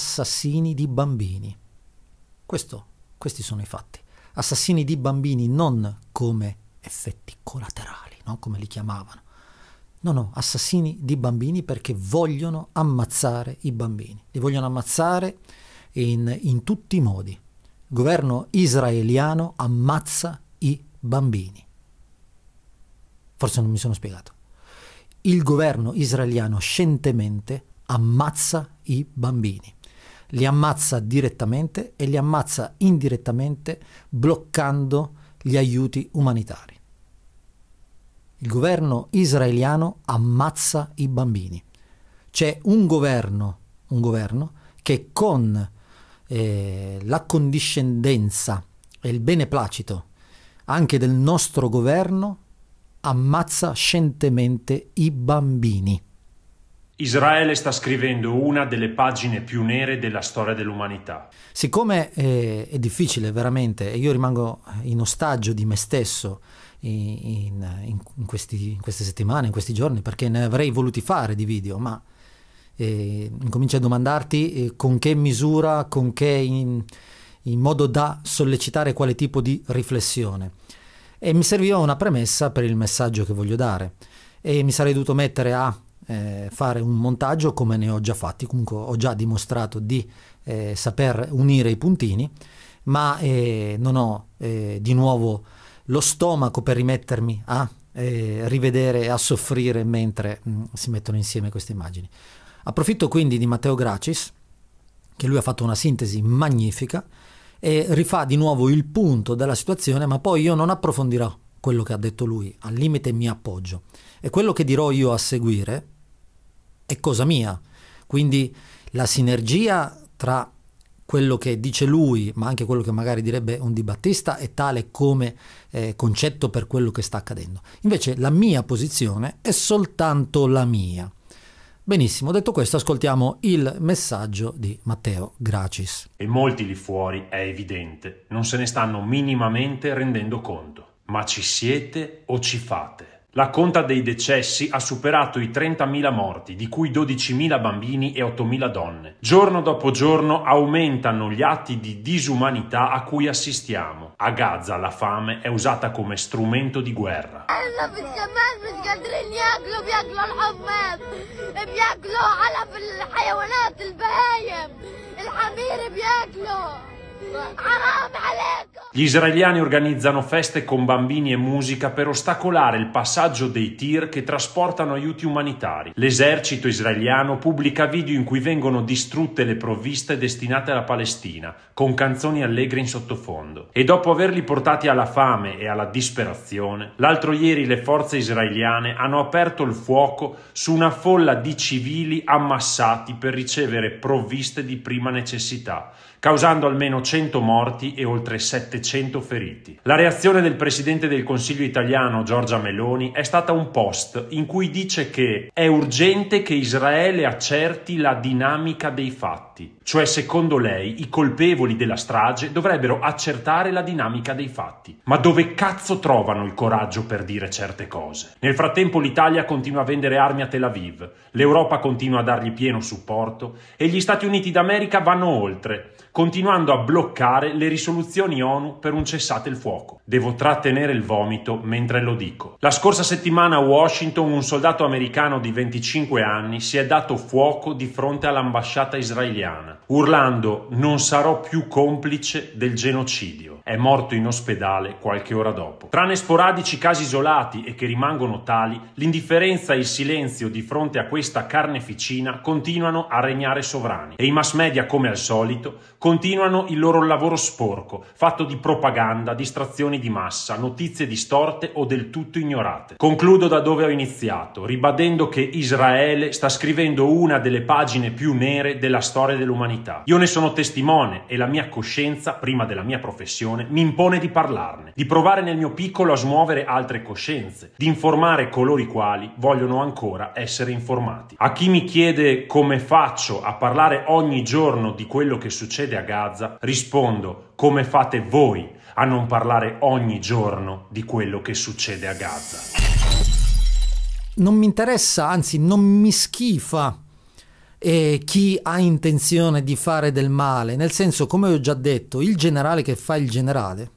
assassini di bambini. Questo, questi sono i fatti. Assassini di bambini non come effetti collaterali, no? come li chiamavano. No, no, assassini di bambini perché vogliono ammazzare i bambini. Li vogliono ammazzare in, in tutti i modi. Il governo israeliano ammazza i bambini. Forse non mi sono spiegato. Il governo israeliano scientemente ammazza i bambini li ammazza direttamente e li ammazza indirettamente bloccando gli aiuti umanitari. Il governo israeliano ammazza i bambini. C'è un governo, un governo che con eh, la condiscendenza e il beneplacito anche del nostro governo ammazza scientemente i bambini. Israele sta scrivendo una delle pagine più nere della storia dell'umanità. Siccome è, eh, è difficile veramente, e io rimango in ostaggio di me stesso in, in, in, questi, in, queste settimane, in questi giorni, perché ne avrei voluti fare di video, ma eh, incomincio a domandarti eh, con che misura, con che in, modo da sollecitare quale tipo di riflessione. E mi serviva una premessa per il messaggio che voglio dare. E mi sarei dovuto mettere a eh, fare un montaggio come ne ho già fatti, comunque ho già dimostrato di eh, saper unire i puntini, ma eh, non ho eh, di nuovo lo stomaco per rimettermi a eh, rivedere e a soffrire mentre mh, mm, si mettono insieme queste immagini. Approfitto quindi di Matteo Gracis, che lui ha fatto una sintesi magnifica e rifà di nuovo il punto della situazione, ma poi io non approfondirò quello che ha detto lui, al limite mi appoggio. E quello che dirò io a seguire è cosa mia. Quindi la sinergia tra quello che dice lui, ma anche quello che magari direbbe un Di Battista, è tale come eh, concetto per quello che sta accadendo. Invece la mia posizione è soltanto la mia. Benissimo, detto questo ascoltiamo il messaggio di Matteo Gracis. E molti lì fuori, è evidente, non se ne stanno minimamente rendendo conto. Ma ci siete o ci fate? La conta dei decessi ha superato i 30.000 morti, di cui 12.000 bambini e 8.000 donne. Giorno dopo giorno aumentano gli atti di disumanità a cui assistiamo. A Gaza la fame è usata come strumento di guerra. بياكلوا علف الحيوانات البهايم الحمير بياكلوا gli israeliani organizzano feste con bambini e musica per ostacolare il passaggio dei tir che trasportano aiuti umanitari. L'esercito israeliano pubblica video in cui vengono distrutte le provviste destinate alla Palestina, con canzoni allegre in sottofondo. E dopo averli portati alla fame e alla disperazione, l'altro ieri le forze israeliane hanno aperto il fuoco su una folla di civili ammassati per ricevere provviste di prima necessità causando almeno 100 morti e oltre 700 feriti. La reazione del Presidente del Consiglio italiano Giorgia Meloni è stata un post in cui dice che è urgente che Israele accerti la dinamica dei fatti, cioè secondo lei i colpevoli della strage dovrebbero accertare la dinamica dei fatti. Ma dove cazzo trovano il coraggio per dire certe cose? Nel frattempo l'Italia continua a vendere armi a Tel Aviv, l'Europa continua a dargli pieno supporto e gli Stati Uniti d'America vanno oltre, continuando a bloccare le risoluzioni ONU per un cessate il fuoco. Devo trattenere il vomito mentre lo dico. La scorsa settimana a Washington un soldato americano di 25 anni si è dato fuoco di fronte all'ambasciata israeliana, urlando non sarò più complice del genocidio. È morto in ospedale qualche ora dopo. Tranne sporadici casi isolati e che rimangono tali, l'indifferenza e il silenzio di fronte a questa carneficina continuano a regnare sovrani e i mass media, come al solito, continuano il loro lavoro sporco, fatto di propaganda, distrazioni di massa, notizie distorte o del tutto ignorate. Concludo da dove ho iniziato, ribadendo che Israele sta scrivendo una delle pagine più nere della storia dell'umanità. Io ne sono testimone e la mia coscienza, prima della mia professione, situazione mi impone di parlarne, di provare nel mio piccolo a smuovere altre coscienze, di informare coloro i quali vogliono ancora essere informati. A chi mi chiede come faccio a parlare ogni giorno di quello che succede a Gaza, rispondo come fate voi a non parlare ogni giorno di quello che succede a Gaza. Non mi interessa, anzi non mi schifa eh, chi ha intenzione di fare del male. Nel senso, come ho già detto, il generale che fa il generale,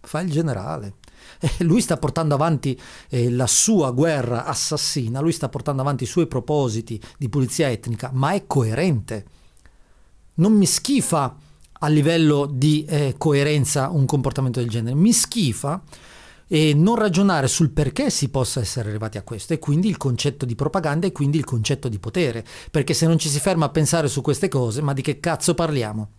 fa il generale. Eh, lui sta portando avanti eh, la sua guerra assassina, lui sta portando avanti i suoi propositi di pulizia etnica, ma è coerente. Non mi schifa a livello di eh, coerenza un comportamento del genere, mi schifa e non ragionare sul perché si possa essere arrivati a questo e quindi il concetto di propaganda e quindi il concetto di potere, perché se non ci si ferma a pensare su queste cose, ma di che cazzo parliamo?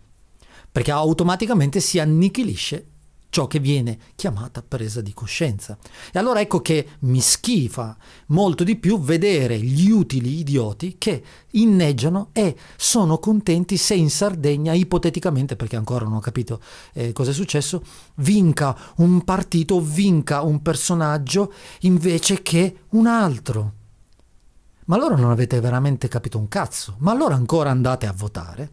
Perché automaticamente si annichilisce ciò che viene chiamata presa di coscienza. E allora ecco che mi schifa molto di più vedere gli utili idioti che inneggiano e sono contenti se in Sardegna, ipoteticamente, perché ancora non ho capito eh, cosa è successo, vinca un partito, vinca un personaggio invece che un altro. Ma allora non avete veramente capito un cazzo, ma allora ancora andate a votare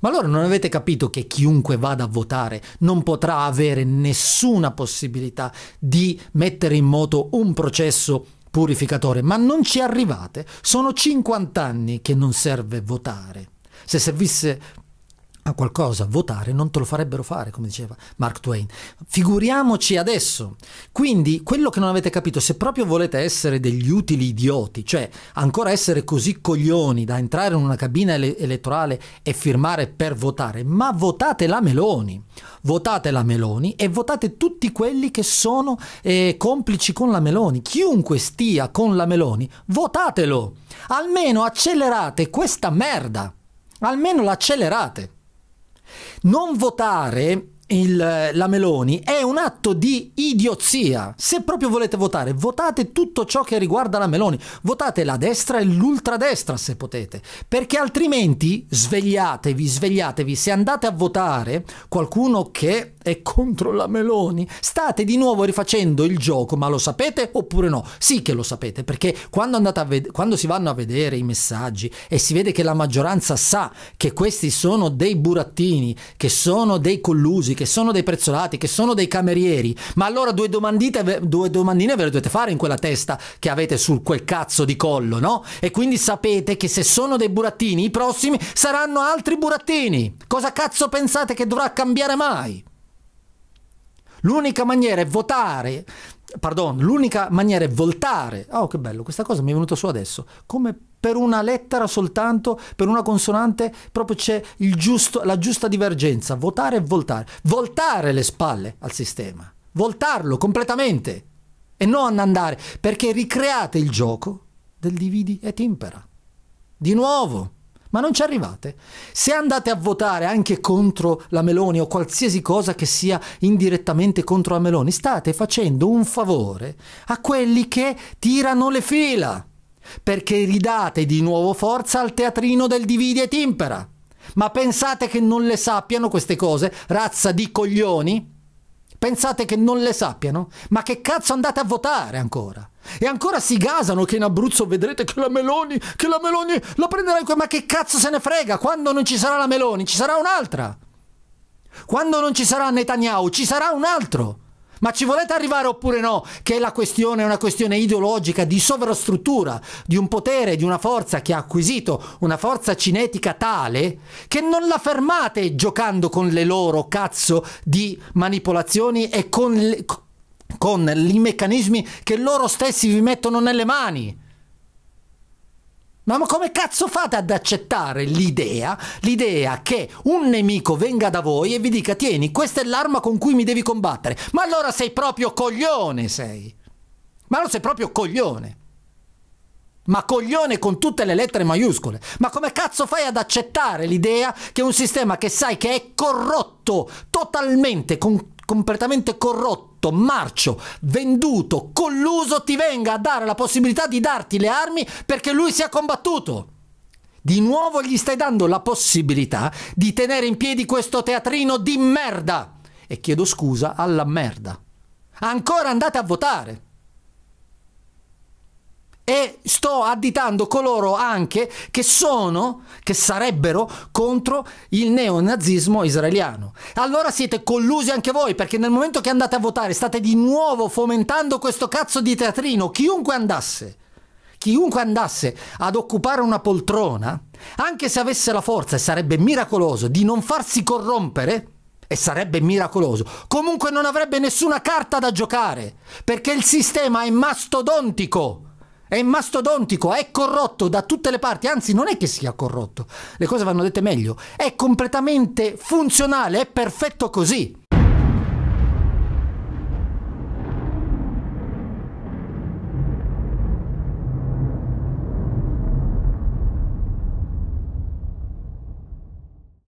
ma allora non avete capito che chiunque vada a votare non potrà avere nessuna possibilità di mettere in moto un processo purificatore, ma non ci arrivate. Sono 50 anni che non serve votare. Se servisse a qualcosa, votare, non te lo farebbero fare, come diceva Mark Twain. Figuriamoci adesso. Quindi, quello che non avete capito, se proprio volete essere degli utili idioti, cioè ancora essere così coglioni da entrare in una cabina ele elettorale e firmare per votare, ma votate la Meloni. Votate la Meloni e votate tutti quelli che sono eh, complici con la Meloni. Chiunque stia con la Meloni, votatelo. Almeno accelerate questa merda. Almeno l'accelerate. Non votare il, la Meloni è un atto di idiozia. Se proprio volete votare, votate tutto ciò che riguarda la Meloni. Votate la destra e l'ultradestra se potete, perché altrimenti svegliatevi, svegliatevi. Se andate a votare qualcuno che è contro la Meloni. State di nuovo rifacendo il gioco, ma lo sapete oppure no? Sì che lo sapete, perché quando, ved- quando si vanno a vedere i messaggi e si vede che la maggioranza sa che questi sono dei burattini, che sono dei collusi, che sono dei prezzolati, che sono dei camerieri, ma allora due, due domandine ve le dovete fare in quella testa che avete sul quel cazzo di collo, no? E quindi sapete che se sono dei burattini, i prossimi saranno altri burattini. Cosa cazzo pensate che dovrà cambiare mai? L'unica maniera è votare, pardon, l'unica maniera è voltare. Oh, che bello, questa cosa mi è venuta su adesso. Come per una lettera soltanto, per una consonante, proprio c'è giusto, la giusta divergenza. Votare e voltare. Voltare le spalle al sistema. Voltarlo completamente. E non andare, perché ricreate il gioco del dividi e timpera. Di nuovo ma non ci arrivate. Se andate a votare anche contro la Meloni o qualsiasi cosa che sia indirettamente contro la Meloni, state facendo un favore a quelli che tirano le fila, perché ridate di nuovo forza al teatrino del divide e timpera. Ma pensate che non le sappiano queste cose, razza di coglioni? Pensate che non le sappiano? Ma che cazzo andate a votare ancora? E ancora si gasano che in Abruzzo vedrete che la Meloni, che la Meloni la prenderà in Ma che cazzo se ne frega? Quando non ci sarà la Meloni, ci sarà un'altra. Quando non ci sarà Netanyahu, ci sarà un altro. Ma ci volete arrivare oppure no? Che la questione è una questione ideologica di sovrastruttura, di un potere, di una forza che ha acquisito una forza cinetica tale che non la fermate giocando con le loro cazzo di manipolazioni e con, le, con i meccanismi che loro stessi vi mettono nelle mani. Ma come cazzo fate ad accettare l'idea, l'idea che un nemico venga da voi e vi dica tieni, questa è l'arma con cui mi devi combattere? Ma allora sei proprio coglione, sei. Ma allora sei proprio coglione. Ma coglione con tutte le lettere maiuscole. Ma come cazzo fai ad accettare l'idea che un sistema che sai che è corrotto, totalmente, com completamente corrotto, fatto marcio, venduto, colluso, ti venga a dare la possibilità di darti le armi perché lui si è combattuto. Di nuovo gli stai dando la possibilità di tenere in piedi questo teatrino di merda. E chiedo scusa alla merda. Ancora andate a votare e sto additando coloro anche che sono, che sarebbero contro il neonazismo israeliano. Allora siete collusi anche voi perché nel momento che andate a votare state di nuovo fomentando questo cazzo di teatrino, chiunque andasse. Chiunque andasse ad occupare una poltrona, anche se avesse la forza e sarebbe miracoloso di non farsi corrompere, e sarebbe miracoloso. Comunque non avrebbe nessuna carta da giocare, perché il sistema è mastodontico è mastodontico, è corrotto da tutte le parti, anzi non è che sia corrotto, le cose vanno dette meglio, è completamente funzionale, è perfetto così.